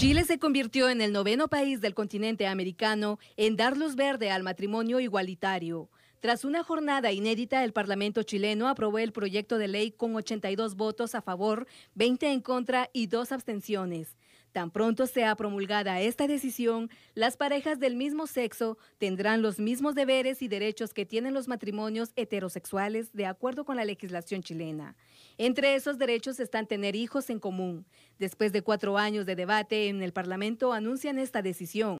Chile se convirtió en el noveno país del continente americano en dar luz verde al matrimonio igualitario. Tras una jornada inédita, el Parlamento chileno aprobó el proyecto de ley con 82 votos a favor, 20 en contra y dos abstenciones. Tan pronto sea promulgada esta decisión, las parejas del mismo sexo tendrán los mismos deberes y derechos que tienen los matrimonios heterosexuales de acuerdo con la legislación chilena. Entre esos derechos están tener hijos en común. Después de cuatro años de debate en el Parlamento anuncian esta decisión.